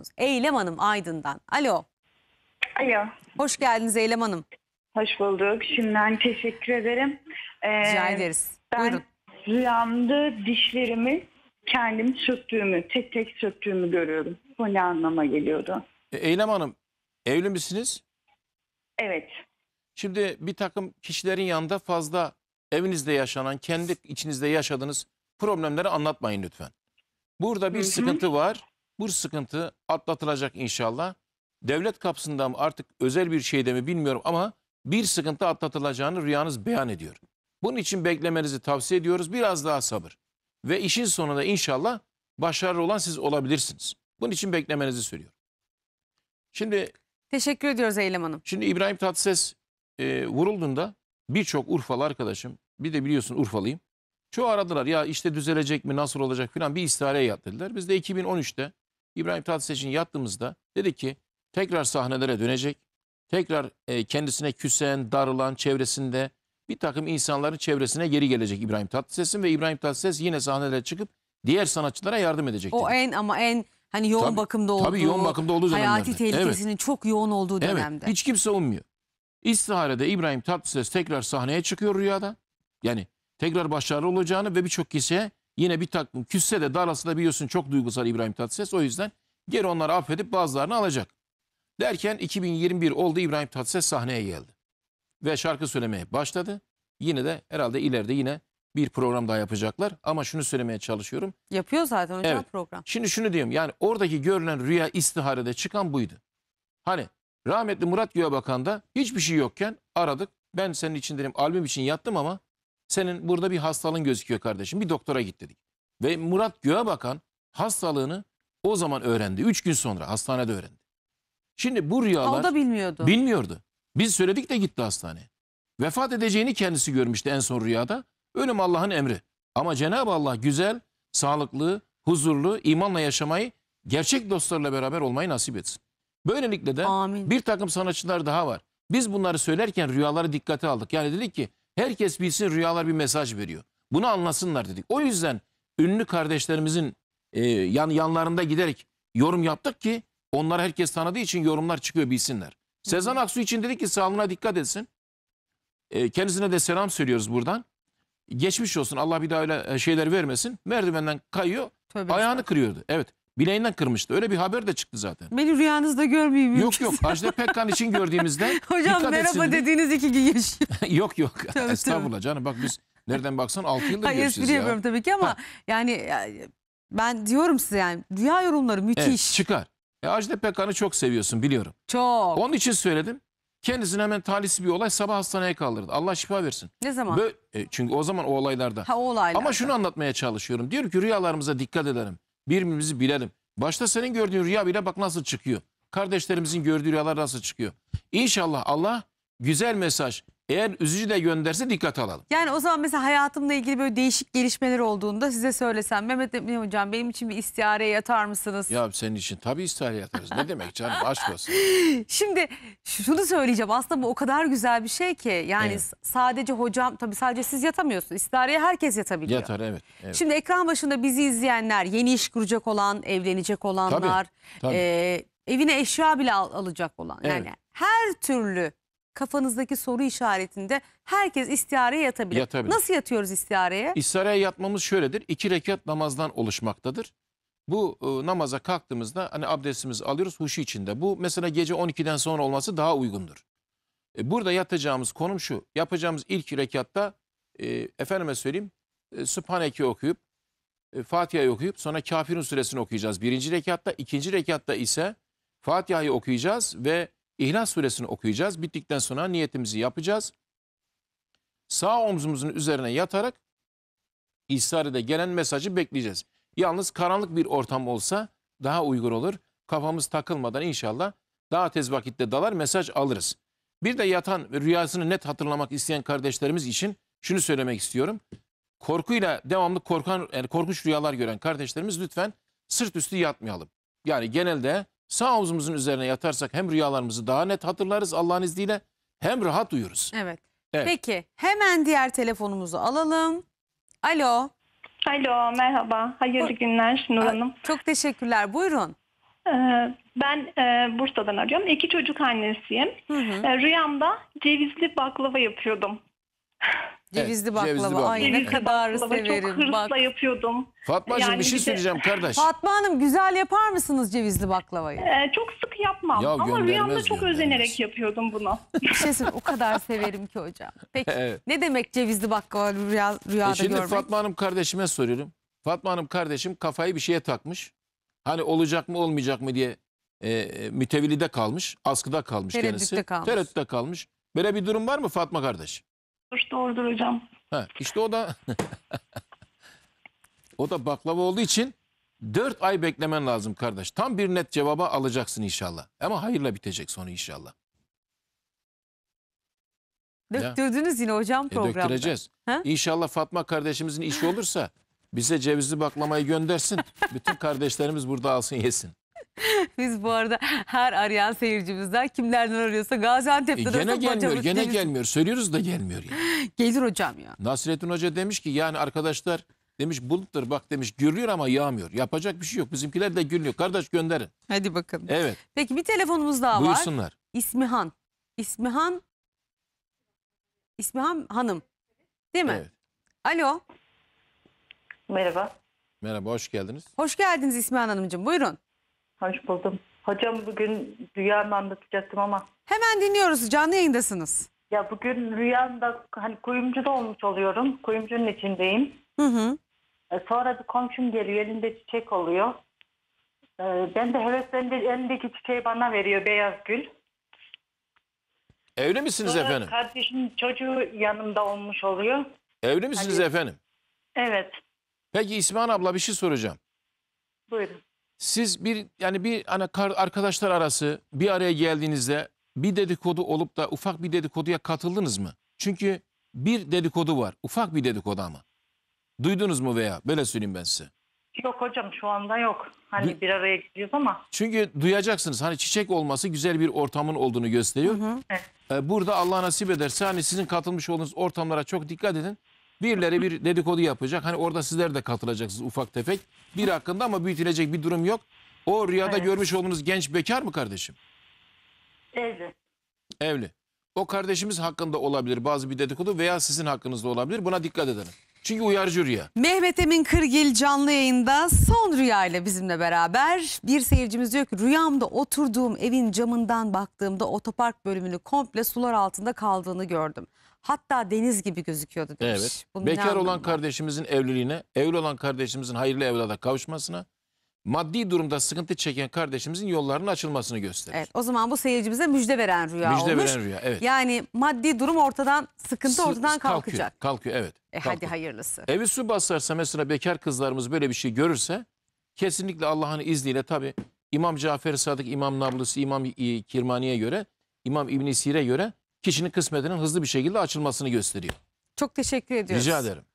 musunuz? Eylem Hanım Aydın'dan. Alo. Alo. Hoş geldiniz Eylem Hanım. Hoş bulduk. Şimdiden teşekkür ederim. Ee, Rica ederiz. Ben Buyurun. rüyamda dişlerimi kendim çöktüğümü, tek tek çöktüğümü görüyorum. Bu ne anlama geliyordu? E, Eylem Hanım, evli misiniz? Evet. Şimdi bir takım kişilerin yanında fazla evinizde yaşanan, kendi içinizde yaşadığınız problemleri anlatmayın lütfen. Burada bir Hı -hı. sıkıntı var bu sıkıntı atlatılacak inşallah. Devlet kapsında mı artık özel bir şeyde mi bilmiyorum ama bir sıkıntı atlatılacağını rüyanız beyan ediyor. Bunun için beklemenizi tavsiye ediyoruz. Biraz daha sabır. Ve işin sonunda inşallah başarılı olan siz olabilirsiniz. Bunun için beklemenizi söylüyorum. Şimdi Teşekkür ediyoruz Eylem Hanım. şimdi İbrahim Tatlıses e, vurulduğunda birçok Urfalı arkadaşım, bir de biliyorsun Urfalıyım. Çoğu aradılar ya işte düzelecek mi nasıl olacak filan bir istihareye yat dediler. Biz de 2013'te İbrahim Tatlıses'in yattığımızda dedi ki tekrar sahnelere dönecek. Tekrar e, kendisine küsen, darılan çevresinde bir takım insanların çevresine geri gelecek İbrahim Tatlıses'in ve İbrahim Tatlıses yine sahnelere çıkıp diğer sanatçılara yardım edecek. O dedi. en ama en hani yoğun Tabii, bakımda olduğu, tabii yoğun bakımda olduğu hayati dönemlerde. tehlikesinin çok yoğun olduğu Evet, dönemde. hiç kimse ummuyor. İstihare'de İbrahim Tatlıses tekrar sahneye çıkıyor rüyada. Yani tekrar başarılı olacağını ve birçok kişiye yine bir takım küsse de darlasında biliyorsun çok duygusal İbrahim Tatlıses. O yüzden geri onları affedip bazılarını alacak. Derken 2021 oldu İbrahim Tatlıses sahneye geldi. Ve şarkı söylemeye başladı. Yine de herhalde ileride yine bir program daha yapacaklar. Ama şunu söylemeye çalışıyorum. Yapıyor zaten hocam evet. program. Şimdi şunu diyorum yani oradaki görülen rüya istiharede çıkan buydu. Hani rahmetli Murat Göğebakan'da hiçbir şey yokken aradık. Ben senin için dedim albüm için yattım ama senin burada bir hastalığın gözüküyor kardeşim. Bir doktora git dedik. Ve Murat göğe bakan hastalığını o zaman öğrendi. Üç gün sonra hastanede öğrendi. Şimdi bu rüyalar... O da bilmiyordu. Bilmiyordu. Biz söyledik de gitti hastaneye. Vefat edeceğini kendisi görmüştü en son rüyada. Ölüm Allah'ın emri. Ama Cenab-ı Allah güzel, sağlıklı, huzurlu, imanla yaşamayı, gerçek dostlarla beraber olmayı nasip etsin. Böylelikle de Amin. bir takım sanatçılar daha var. Biz bunları söylerken rüyaları dikkate aldık. Yani dedik ki Herkes bilsin rüyalar bir mesaj veriyor. Bunu anlasınlar dedik. O yüzden ünlü kardeşlerimizin e, yan yanlarında giderek yorum yaptık ki onlar herkes tanıdığı için yorumlar çıkıyor bilsinler. Sezen Aksu için dedik ki sağlığına dikkat etsin. E, kendisine de selam söylüyoruz buradan. Geçmiş olsun Allah bir daha öyle e, şeyler vermesin. Merdivenden kayıyor Tövbe ayağını kırıyordu. Evet bileğinden kırmıştı. Öyle bir haber de çıktı zaten. Beni rüyanızda görmeyeyim. Yok yok Ajda Pekkan için gördüğümüzde. Hocam merhaba etsin. dediğiniz iki giyiş. yok yok tabii, estağfurullah tabii. canım bak biz nereden baksan 6 yıldır görüşürüz ya. Hayır tabii ki ama ha. yani e, ben diyorum size yani rüya yorumları müthiş. Evet, çıkar. E, Ajda Pekkan'ı çok seviyorsun biliyorum. Çok. Onun için söyledim. Kendisine hemen talihsiz bir olay sabah hastaneye kaldırdı. Allah şifa versin. Ne zaman? Böyle, e, çünkü o zaman o olaylarda. Ha o olaylarda. Ama şunu anlatmaya çalışıyorum. Diyorum ki rüyalarımıza dikkat edelim birbirimizi bilelim. Başta senin gördüğün rüya bile bak nasıl çıkıyor. Kardeşlerimizin gördüğü rüyalar nasıl çıkıyor. İnşallah Allah güzel mesaj, eğer üzücü de gönderse dikkat alalım. Yani o zaman mesela hayatımla ilgili böyle değişik gelişmeler olduğunda size söylesem Mehmet Emin Hocam benim için bir istihare yatar mısınız? Ya senin için tabii istihare yatarız. ne demek canım aşk olsun. Şimdi şunu söyleyeceğim aslında bu o kadar güzel bir şey ki yani evet. sadece hocam tabii sadece siz yatamıyorsunuz. İstihareye herkes yatabiliyor. Yatar evet, evet. Şimdi ekran başında bizi izleyenler yeni iş kuracak olan, evlenecek olanlar, tabii, tabii. E, evine eşya bile al alacak olan evet. yani her türlü kafanızdaki soru işaretinde herkes istihareye yatabilir. Yatabilir. Nasıl yatıyoruz istihareye? İstihareye yatmamız şöyledir. İki rekat namazdan oluşmaktadır. Bu e, namaza kalktığımızda hani abdestimizi alıyoruz huşu içinde. Bu mesela gece 12'den sonra olması daha uygundur. E, burada yatacağımız konum şu. Yapacağımız ilk rekatta e, efendime söyleyeyim e, Sübhaneke okuyup e, Fatiha'yı okuyup sonra Kafirun suresini okuyacağız. Birinci rekatta, ikinci rekatta ise Fatiha'yı okuyacağız ve İhlas suresini okuyacağız. Bittikten sonra niyetimizi yapacağız. Sağ omzumuzun üzerine yatarak İsrar'da gelen mesajı bekleyeceğiz. Yalnız karanlık bir ortam olsa daha uygun olur. Kafamız takılmadan inşallah daha tez vakitte dalar mesaj alırız. Bir de yatan rüyasını net hatırlamak isteyen kardeşlerimiz için şunu söylemek istiyorum. Korkuyla devamlı korkan yani korkunç rüyalar gören kardeşlerimiz lütfen sırt üstü yatmayalım. Yani genelde sağ omzumuzun üzerine yatarsak hem rüyalarımızı daha net hatırlarız Allah'ın izniyle hem rahat uyuruz. Evet. Evet. Peki hemen diğer telefonumuzu alalım. Alo. Alo, merhaba. Hayırlı Buyur. günler Nur Hanım. Çok teşekkürler. Buyurun. Ee, ben e, Bursa'dan arıyorum. İki çocuk annesiyim. Hı hı. E, rüyamda cevizli baklava yapıyordum. Cevizli baklava. cevizli baklava. Ay ne Cevizli kadar baklava Çok severim. hırsla Bak. yapıyordum. Fatmacığım Yani bir şey bir de- söyleyeceğim kardeş. Fatma Hanım güzel yapar mısınız cevizli baklavayı? Ee, çok sık yapmam Ya ama göndermez rüyamda çok özenerek yapıyordum bunu. Bir şey söyleyeyim, o kadar severim ki hocam. Peki Evet. ne demek cevizli baklava rüya, rüyada E şimdi görmek? Fatma Hanım kardeşime soruyorum. Fatma Hanım kardeşim kafayı bir şeye takmış. Hani olacak mı olmayacak mı diye e, e, kalmış. Askıda kalmış Tereddütte kendisi. kalmış. Tereddütte kalmış. Böyle bir durum var mı Fatma kardeş? Doğrudur hocam. Ha, işte o da o da baklava olduğu için 4 ay beklemen lazım kardeş. Tam bir net cevaba alacaksın inşallah. Ama hayırla bitecek sonu inşallah. Döktürdünüz yine hocam e, programda. E döktüreceğiz. Ha? İnşallah Fatma kardeşimizin işi olursa bize cevizli baklamayı göndersin. Bütün kardeşlerimiz burada alsın yesin. Biz bu arada her arayan seyircimizden kimlerden arıyorsa Gaziantep'te e, gene gelmiyor, gene deniz... gelmiyor. Söylüyoruz da gelmiyor yani. Gelir hocam ya. Nasrettin Hoca demiş ki yani arkadaşlar demiş buluttur bak demiş gürlüyor ama yağmıyor. Yapacak bir şey yok. Bizimkiler de gürlüyor. Kardeş gönderin. Hadi bakalım. Evet. Peki bir telefonumuz daha Buyursunlar. var. Buyursunlar. İsmihan. İsmihan İsmihan Hanım. Değil mi? Evet. Alo. Merhaba. Merhaba hoş geldiniz. Hoş geldiniz İsmihan Hanımcığım. Buyurun. Hoş buldum. Hocam bugün rüyamı anlatacaktım ama. Hemen dinliyoruz. Canlı yayındasınız. Ya bugün rüyamda hani kuyumcuda olmuş oluyorum. Kuyumcunun içindeyim. Hı hı. E, sonra bir komşum geliyor elinde çiçek oluyor. E, ben de heveslenince elindeki çiçeği bana veriyor beyaz gül. Evli misiniz Sonra efendim? kardeşim çocuğu yanımda olmuş oluyor. Evli misiniz hani- efendim? Evet Peki İsmail abla bir şey soracağım. buyurun. Siz bir yani bir hani arkadaşlar arası bir araya geldiğinizde bir dedikodu olup da ufak bir dedikoduya katıldınız mı? Çünkü bir dedikodu var. Ufak bir dedikodu ama. Duydunuz mu veya? Böyle söyleyeyim ben size. Yok hocam şu anda yok. Hani bir, bir araya gidiyoruz ama. Çünkü duyacaksınız hani çiçek olması güzel bir ortamın olduğunu gösteriyor. Hı hı. Evet. Ee, burada Allah nasip ederse hani sizin katılmış olduğunuz ortamlara çok dikkat edin. Birileri bir dedikodu yapacak. Hani orada sizler de katılacaksınız ufak tefek. Bir hakkında ama büyütülecek bir durum yok. O rüyada Evet. görmüş olduğunuz genç bekar mı kardeşim? Evli. Evli. O kardeşimiz hakkında olabilir bazı bir dedikodu veya sizin hakkınızda olabilir. Buna dikkat edelim. Çünkü uyarıcı rüya. Mehmet Emin Kırgil canlı yayında son rüyayla bizimle beraber. Bir seyircimiz diyor ki rüyamda oturduğum evin camından baktığımda otopark bölümünü komple sular altında kaldığını gördüm hatta deniz gibi gözüküyordu demiş. Evet. Bunun Bekar olan var? kardeşimizin evliliğine, evli olan kardeşimizin hayırlı evlada kavuşmasına, maddi durumda sıkıntı çeken kardeşimizin yollarının açılmasını gösterir. Evet, o zaman bu seyircimize müjde veren rüya müjde olmuş. Müjde veren rüya evet. Yani maddi durum ortadan sıkıntı S ortadan kalkacak. Kalkıyor, evet. E kalkıyor. hadi hayırlısı. Evi su basarsa mesela bekar kızlarımız böyle bir şey görürse kesinlikle Allah'ın izniyle tabi İmam Cafer Sadık İmam Nablusi İmam e, Kirmani'ye göre İmam İbn i Sir'e göre kişinin kısmetinin hızlı bir şekilde açılmasını gösteriyor. Çok teşekkür ediyoruz. Rica ederim.